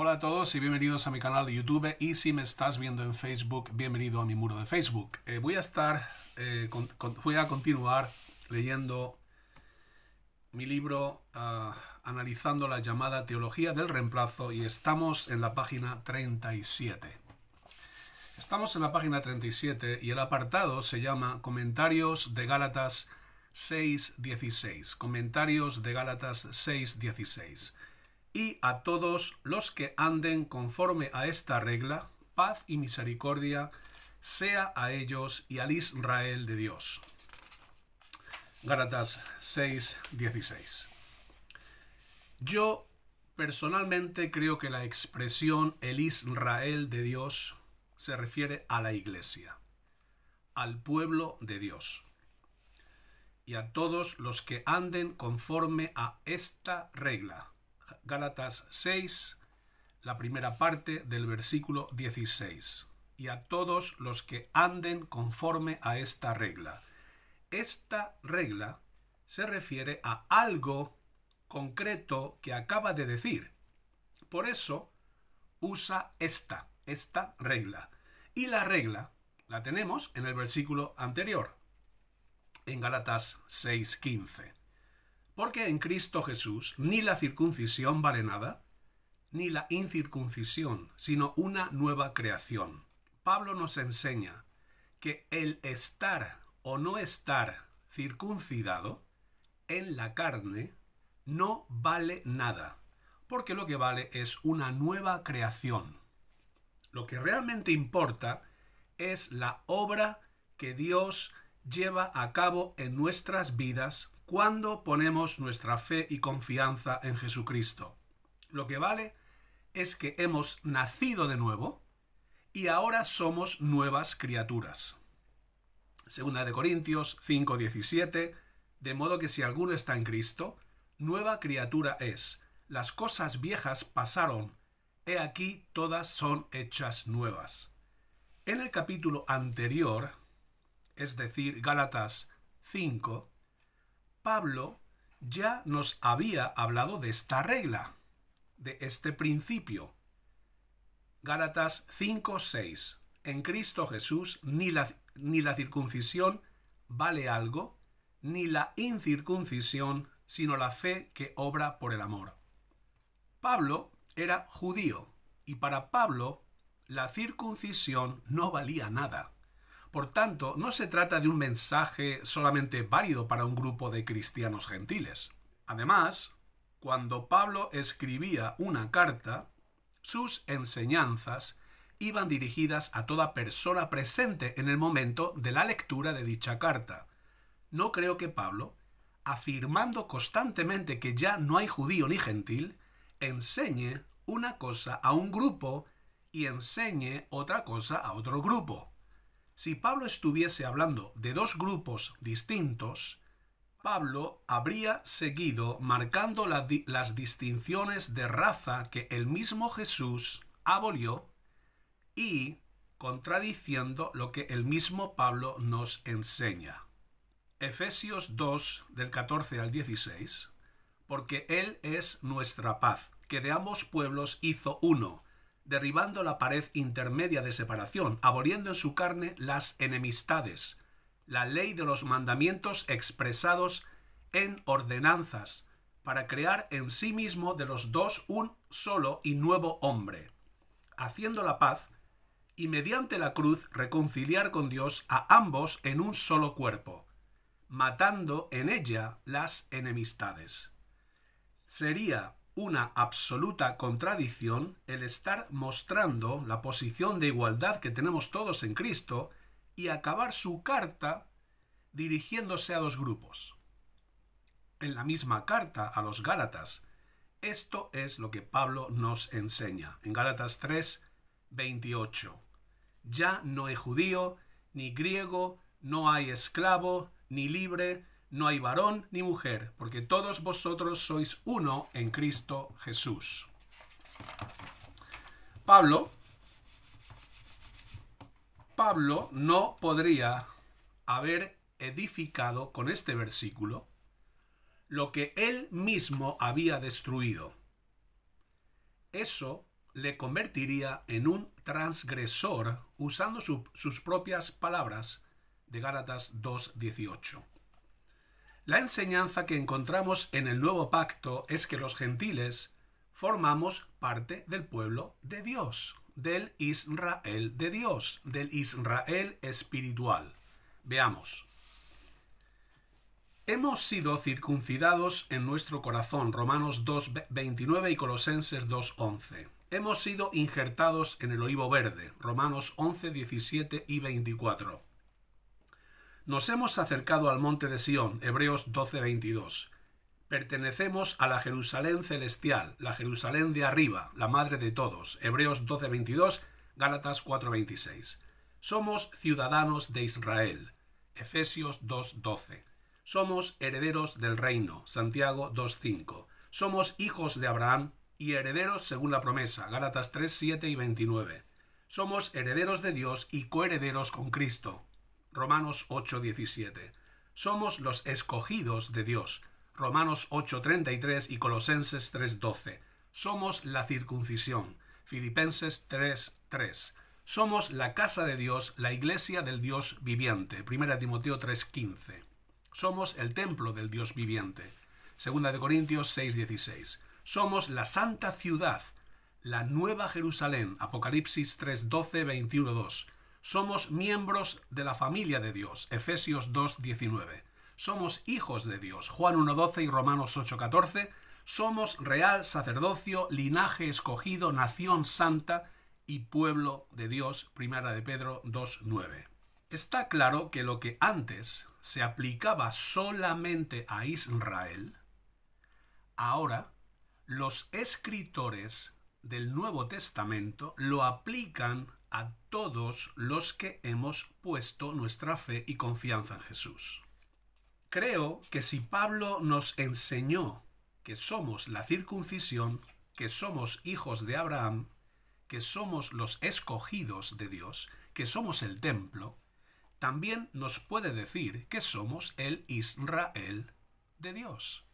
Hola a todos y bienvenidos a mi canal de YouTube y si me estás viendo en Facebook, bienvenido a mi muro de Facebook. Eh, voy a estar, eh, voy a continuar leyendo mi libro ah, analizando la llamada teología del reemplazo y estamos en la página 37. Estamos en la página 37 y el apartado se llama Comentarios de Gálatas 6.16. Comentarios de Gálatas 6.16 y a todos los que anden conforme a esta regla, paz y misericordia sea a ellos y al Israel de Dios. Gálatas 6:16. Yo personalmente creo que la expresión el Israel de Dios se refiere a la iglesia, al pueblo de Dios y a todos los que anden conforme a esta regla, Gálatas 6, la primera parte del versículo 16. Y a todos los que anden conforme a esta regla. Esta regla se refiere a algo concreto que acaba de decir. Por eso usa esta, esta regla. Y la regla la tenemos en el versículo anterior, en Gálatas 6:15. Porque en Cristo Jesús ni la circuncisión vale nada, ni la incircuncisión, sino una nueva creación. Pablo nos enseña que el estar o no estar circuncidado en la carne no vale nada, porque lo que vale es una nueva creación. Lo que realmente importa es la obra que Dios lleva a cabo en nuestras vidas cuando ponemos nuestra fe y confianza en Jesucristo. Lo que vale es que hemos nacido de nuevo y ahora somos nuevas criaturas. Segunda de Corintios 5:17, de modo que si alguno está en Cristo, nueva criatura es. Las cosas viejas pasaron, he aquí todas son hechas nuevas. En el capítulo anterior, es decir, Gálatas 5, Pablo ya nos había hablado de esta regla, de este principio. Gálatas 5:6. En Cristo Jesús ni la, ni la circuncisión vale algo, ni la incircuncisión, sino la fe que obra por el amor. Pablo era judío, y para Pablo la circuncisión no valía nada. Por tanto, no se trata de un mensaje solamente válido para un grupo de cristianos gentiles. Además, cuando Pablo escribía una carta, sus enseñanzas iban dirigidas a toda persona presente en el momento de la lectura de dicha carta. No creo que Pablo, afirmando constantemente que ya no hay judío ni gentil, enseñe una cosa a un grupo y enseñe otra cosa a otro grupo. Si Pablo estuviese hablando de dos grupos distintos, Pablo habría seguido marcando las distinciones de raza que el mismo Jesús abolió y contradiciendo lo que el mismo Pablo nos enseña. Efesios 2 del 14 al 16, porque Él es nuestra paz, que de ambos pueblos hizo uno, derribando la pared intermedia de separación, aboliendo en su carne las enemistades, la ley de los mandamientos expresados en ordenanzas, para crear en sí mismo de los dos un solo y nuevo hombre, haciendo la paz y mediante la cruz reconciliar con Dios a ambos en un solo cuerpo, matando en ella las enemistades. Sería una absoluta contradicción el estar mostrando la posición de igualdad que tenemos todos en Cristo y acabar su carta dirigiéndose a dos grupos. En la misma carta a los Gálatas, esto es lo que Pablo nos enseña. En Gálatas 3, 28. Ya no hay judío, ni griego, no hay esclavo, ni libre, no hay varón ni mujer, porque todos vosotros sois uno en Cristo Jesús. Pablo, Pablo no podría haber edificado con este versículo lo que él mismo había destruido. Eso le convertiría en un transgresor usando sus propias palabras de Gálatas 2.18. La enseñanza que encontramos en el nuevo pacto es que los gentiles formamos parte del pueblo de Dios, del Israel de Dios, del Israel espiritual. Veamos. Hemos sido circuncidados en nuestro corazón, Romanos 2.29 y Colosenses 2.11. Hemos sido injertados en el olivo verde, Romanos 11, y 24. Nos hemos acercado al monte de Sión, Hebreos 12:22. Pertenecemos a la Jerusalén celestial, la Jerusalén de arriba, la madre de todos, Hebreos 12:22, Gálatas 4:26. Somos ciudadanos de Israel, Efesios 2:12. Somos herederos del reino, Santiago 2:5. Somos hijos de Abraham y herederos según la promesa, Gálatas 3:7 y 29. Somos herederos de Dios y coherederos con Cristo, Romanos 8:17. Somos los escogidos de Dios. Romanos 8:33 y Colosenses 3:12. Somos la circuncisión. Filipenses 3:3. Somos la casa de Dios, la iglesia del Dios viviente. 1 Timoteo 3:15. Somos el templo del Dios viviente. 2 Corintios 6:16. Somos la santa ciudad, la nueva Jerusalén. Apocalipsis 3:12, 2 somos miembros de la familia de Dios, Efesios 2.19. Somos hijos de Dios, Juan 1.12 y Romanos 8.14. Somos real sacerdocio, linaje escogido, nación santa y pueblo de Dios, primera de Pedro 2.9. Está claro que lo que antes se aplicaba solamente a Israel, ahora los escritores del Nuevo Testamento lo aplican a todos los que hemos puesto nuestra fe y confianza en Jesús. Creo que si Pablo nos enseñó que somos la circuncisión, que somos hijos de Abraham, que somos los escogidos de Dios, que somos el templo, también nos puede decir que somos el Israel de Dios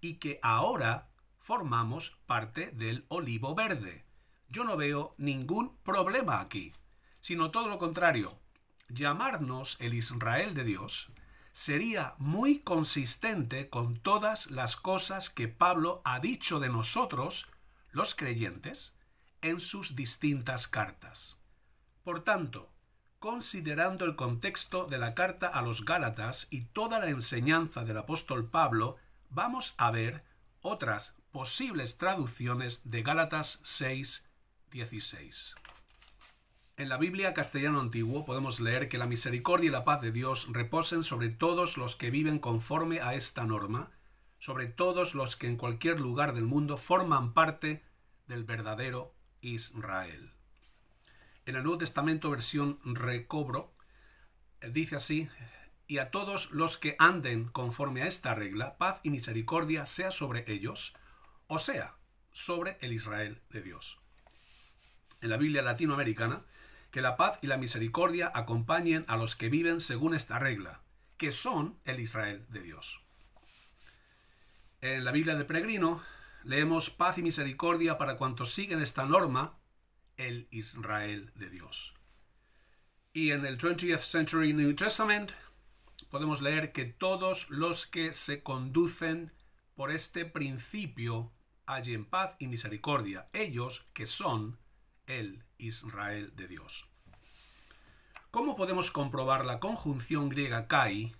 y que ahora formamos parte del olivo verde. Yo no veo ningún problema aquí, sino todo lo contrario. Llamarnos el Israel de Dios sería muy consistente con todas las cosas que Pablo ha dicho de nosotros, los creyentes, en sus distintas cartas. Por tanto, considerando el contexto de la carta a los Gálatas y toda la enseñanza del apóstol Pablo, vamos a ver otras posibles traducciones de Gálatas 6, En la Biblia castellano antiguo podemos leer que la misericordia y la paz de Dios reposen sobre todos los que viven conforme a esta norma, sobre todos los que en cualquier lugar del mundo forman parte del verdadero Israel. En el Nuevo Testamento versión recobro dice así, y a todos los que anden conforme a esta regla, paz y misericordia sea sobre ellos, o sea, sobre el Israel de Dios. En la Biblia latinoamericana, que la paz y la misericordia acompañen a los que viven según esta regla, que son el Israel de Dios. En la Biblia de Peregrino leemos paz y misericordia para cuantos siguen esta norma, el Israel de Dios. Y en el 20th Century New Testament podemos leer que todos los que se conducen por este principio Allí en paz y misericordia, ellos que son el Israel de Dios. ¿Cómo podemos comprobar la conjunción griega kai?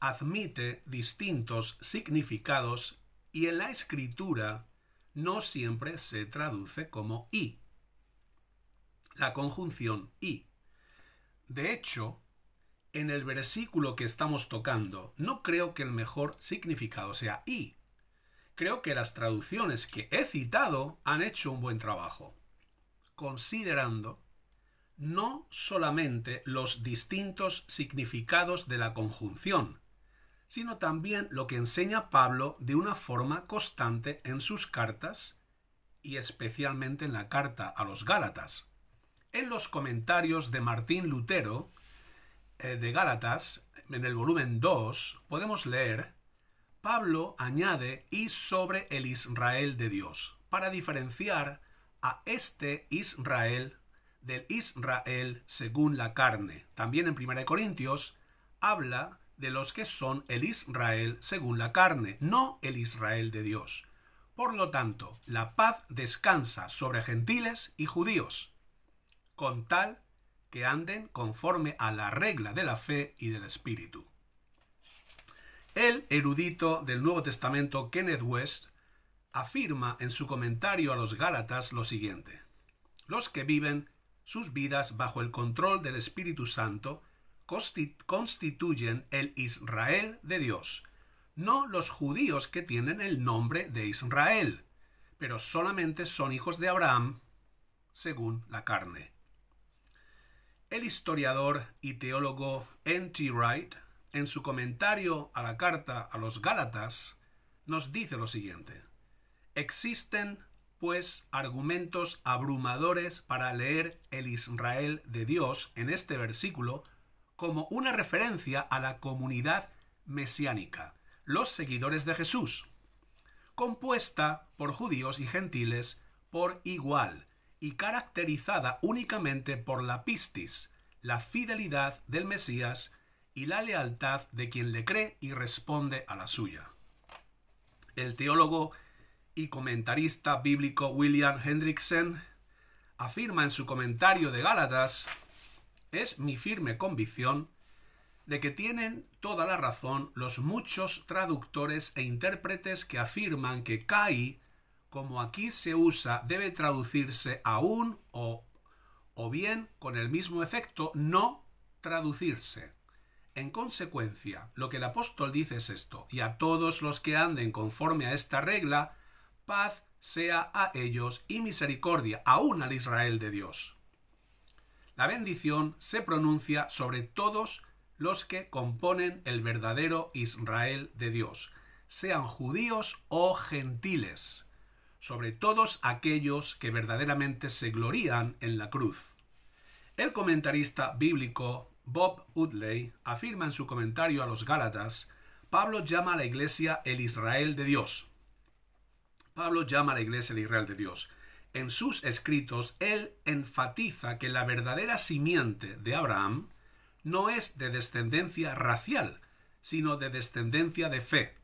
Admite distintos significados y en la escritura no siempre se traduce como i. La conjunción i. De hecho, en el versículo que estamos tocando, no creo que el mejor significado sea i, creo que las traducciones que he citado han hecho un buen trabajo, considerando no solamente los distintos significados de la conjunción, sino también lo que enseña Pablo de una forma constante en sus cartas y especialmente en la carta a los Gálatas. En los comentarios de Martín Lutero eh, de Gálatas, en el volumen 2, podemos leer Pablo añade y sobre el Israel de Dios, para diferenciar a este Israel del Israel según la carne. También en 1 Corintios habla de los que son el Israel según la carne, no el Israel de Dios. Por lo tanto, la paz descansa sobre gentiles y judíos, con tal que anden conforme a la regla de la fe y del Espíritu. El erudito del Nuevo Testamento Kenneth West afirma en su comentario a los Gálatas lo siguiente. Los que viven sus vidas bajo el control del Espíritu Santo constituyen el Israel de Dios, no los judíos que tienen el nombre de Israel, pero solamente son hijos de Abraham según la carne. El historiador y teólogo N.T. Wright en su comentario a la carta a los Gálatas, nos dice lo siguiente. Existen, pues, argumentos abrumadores para leer el Israel de Dios en este versículo como una referencia a la comunidad mesiánica, los seguidores de Jesús, compuesta por judíos y gentiles por igual y caracterizada únicamente por la pistis, la fidelidad del Mesías y la lealtad de quien le cree y responde a la suya. El teólogo y comentarista bíblico William Hendrickson afirma en su comentario de Gálatas, es mi firme convicción de que tienen toda la razón los muchos traductores e intérpretes que afirman que Kai, como aquí se usa, debe traducirse aún o, o bien con el mismo efecto no traducirse. En consecuencia, lo que el apóstol dice es esto, y a todos los que anden conforme a esta regla, paz sea a ellos y misericordia aún al Israel de Dios. La bendición se pronuncia sobre todos los que componen el verdadero Israel de Dios, sean judíos o gentiles, sobre todos aquellos que verdaderamente se glorían en la cruz. El comentarista bíblico Bob Woodley afirma en su comentario a los Gálatas, Pablo llama a la iglesia el Israel de Dios. Pablo llama a la iglesia el Israel de Dios. En sus escritos, él enfatiza que la verdadera simiente de Abraham no es de descendencia racial, sino de descendencia de fe.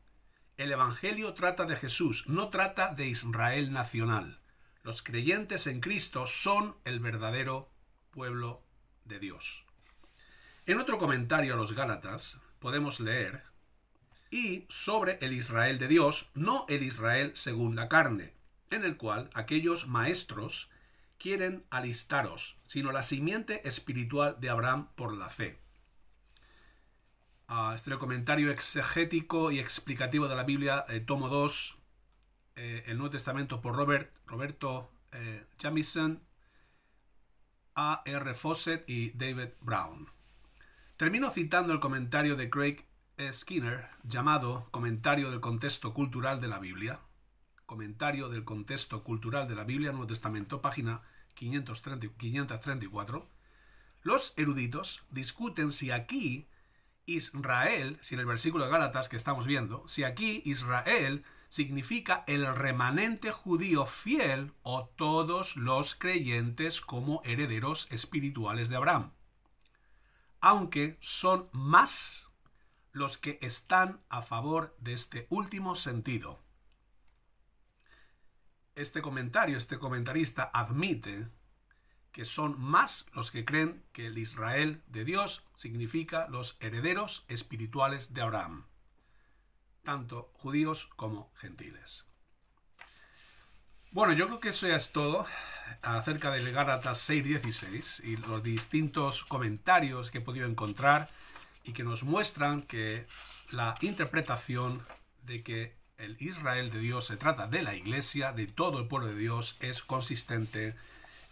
El Evangelio trata de Jesús, no trata de Israel nacional. Los creyentes en Cristo son el verdadero pueblo de Dios. En otro comentario a los Gálatas podemos leer, y sobre el Israel de Dios, no el Israel según la carne, en el cual aquellos maestros quieren alistaros, sino la simiente espiritual de Abraham por la fe. Ah, este es el comentario exegético y explicativo de la Biblia, eh, tomo 2, eh, el Nuevo Testamento por Robert, Roberto eh, Jamison, A. R. Fawcett y David Brown. Termino citando el comentario de Craig Skinner llamado Comentario del Contexto Cultural de la Biblia. Comentario del Contexto Cultural de la Biblia, Nuevo Testamento, página 534. Los eruditos discuten si aquí Israel, si en el versículo de Gálatas que estamos viendo, si aquí Israel significa el remanente judío fiel o todos los creyentes como herederos espirituales de Abraham aunque son más los que están a favor de este último sentido. Este comentario, este comentarista admite que son más los que creen que el Israel de Dios significa los herederos espirituales de Abraham, tanto judíos como gentiles. Bueno, yo creo que eso ya es todo acerca del Gálatas 6.16 y los distintos comentarios que he podido encontrar y que nos muestran que la interpretación de que el Israel de Dios se trata de la iglesia, de todo el pueblo de Dios, es consistente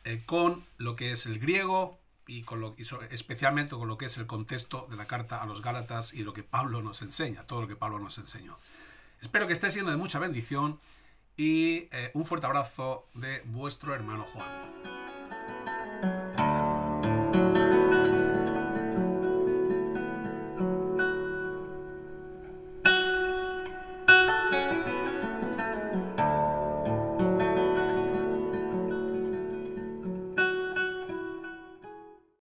eh, con lo que es el griego y, con lo, especialmente con lo que es el contexto de la carta a los Gálatas y lo que Pablo nos enseña, todo lo que Pablo nos enseñó. Espero que esté siendo de mucha bendición y eh, un fuerte abrazo de vuestro hermano Juan.